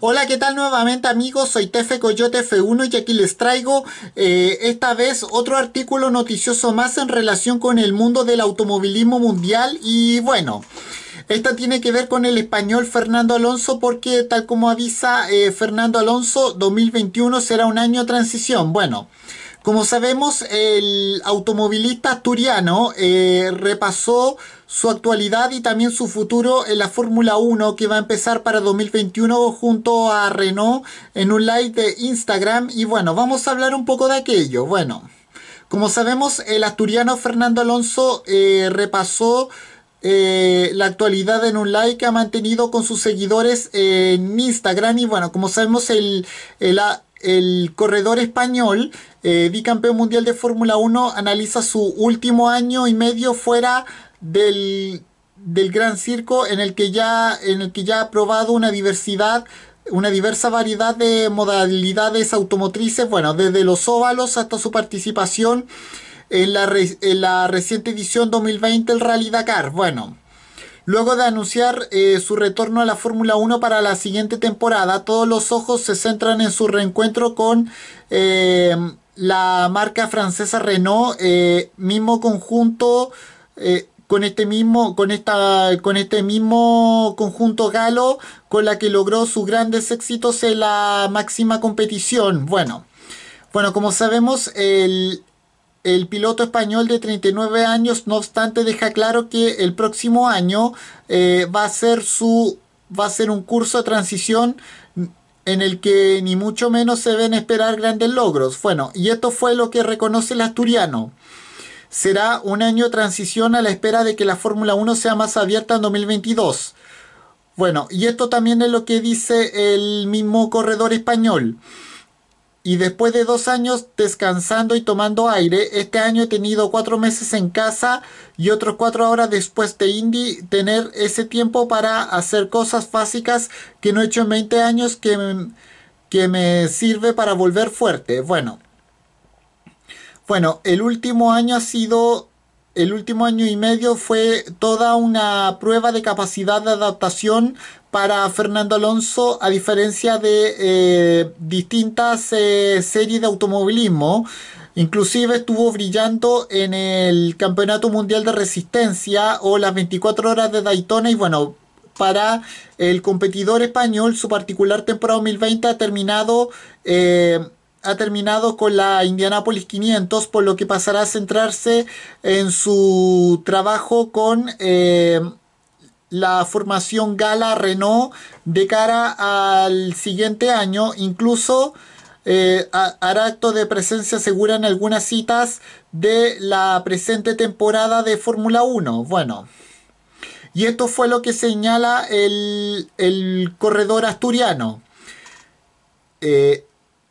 Hola, ¿qué tal nuevamente amigos? Soy Tefe Coyote F1 y aquí les traigo eh, esta vez otro artículo noticioso más en relación con el mundo del automovilismo mundial y bueno... Esta tiene que ver con el español Fernando Alonso porque tal como avisa eh, Fernando Alonso, 2021 será un año de transición. Bueno, como sabemos, el automovilista asturiano eh, repasó su actualidad y también su futuro en la Fórmula 1 que va a empezar para 2021 junto a Renault en un like de Instagram. Y bueno, vamos a hablar un poco de aquello. Bueno, como sabemos, el asturiano Fernando Alonso eh, repasó... Eh, la actualidad en un like que ha mantenido con sus seguidores en Instagram. Y bueno, como sabemos, el, el, el corredor español, eh, bicampeón mundial de Fórmula 1, analiza su último año y medio fuera del, gran circo en el que ya en el que ya ha probado una diversidad una diversa variedad de modalidades automotrices, bueno, desde los óvalos hasta su participación en la, la reciente edición 2020 del Rally Dakar. Bueno, Luego de anunciar eh, su retorno a la Fórmula 1 para la siguiente temporada, todos los ojos se centran en su reencuentro con eh, la marca francesa Renault, eh, mismo conjunto, con este mismo, con esta, con este mismo conjunto galo, con la que logró sus grandes éxitos en la máxima competición. Bueno, bueno, como sabemos, el el piloto español de 39 años, no obstante, deja claro que el próximo año eh, va a ser su va a ser un curso de transición en el que ni mucho menos se ven esperar grandes logros. Bueno, y esto fue lo que reconoce el asturiano. Será un año de transición a la espera de que la Fórmula 1 sea más abierta en 2022. Bueno, y esto también es lo que dice el mismo corredor español y después de dos años descansando y tomando aire, este año he tenido cuatro meses en casa y otros cuatro horas después de Indy, tener ese tiempo para hacer cosas básicas que no he hecho en 20 años que, que me sirve para volver fuerte. Bueno. Bueno, el último año ha sido el último año y medio fue toda una prueba de capacidad de adaptación para Fernando Alonso, a diferencia de eh, distintas eh, series de automovilismo. Inclusive estuvo brillando en el Campeonato Mundial de Resistencia o las 24 horas de Daytona y bueno, para el competidor español, su particular temporada 2020 ha terminado eh, ha terminado con la Indianapolis 500, por lo que pasará a centrarse en su trabajo con eh, la formación Gala Renault de cara al siguiente año. Incluso eh, hará acto de presencia segura en algunas citas de la presente temporada de Fórmula 1. Bueno. Y esto fue lo que señala el, el corredor asturiano. Eh,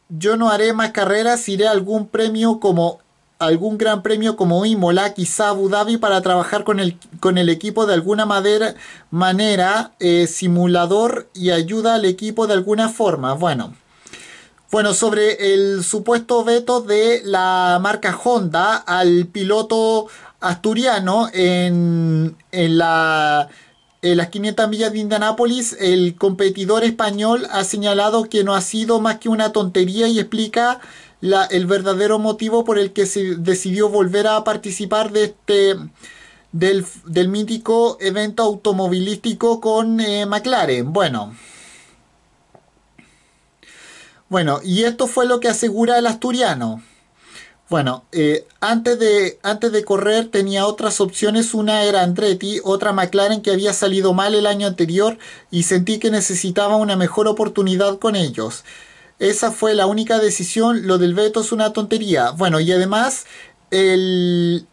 yo no haré más carreras, iré a algún premio como algún gran premio como Imola, quizá Abu Dhabi, para trabajar con el, con el equipo de alguna manera, eh, simulador y ayuda al equipo de alguna forma. Bueno. Bueno, sobre el supuesto veto de la marca Honda al piloto asturiano en, en la eh, las 500 millas de Indianápolis, el competidor español ha señalado que no ha sido más que una tontería y explica el verdadero motivo por el que se decidió volver a participar de este, del, mítico evento automovilístico con eh, McLaren. Bueno. Bueno, y esto fue lo que asegura el asturiano. Bueno, eh, antes, de, antes de correr tenía otras opciones, una era Andretti, otra McLaren que había salido mal el año anterior y sentí que necesitaba una mejor oportunidad con ellos. Esa fue la única decisión, lo del veto es una tontería. Bueno, y además el,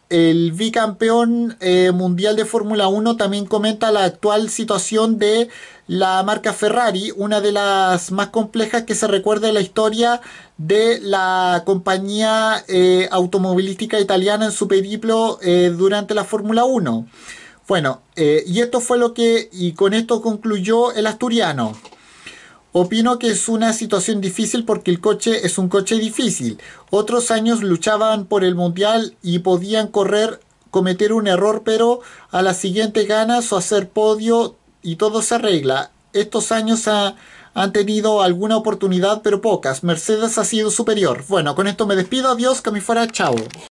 bicampeón eh, mundial de Fórmula 1 también comenta la actual situación de la marca Ferrari, una de las más complejas que se recuerda en la historia de la compañía eh, automovilística italiana en su periplo eh, durante la Fórmula 1. Bueno, y esto fue lo que, y con esto concluyó el asturiano. Opino que es una situación difícil porque el coche es un coche difícil. Otros años luchaban por el mundial y podían correr, cometer un error, pero a la siguiente ganas o hacer podio y todo se arregla. Estos años ha, han tenido alguna oportunidad, pero pocas. Mercedes ha sido superior. Bueno, con esto me despido. Adiós, que me fuera. Chao.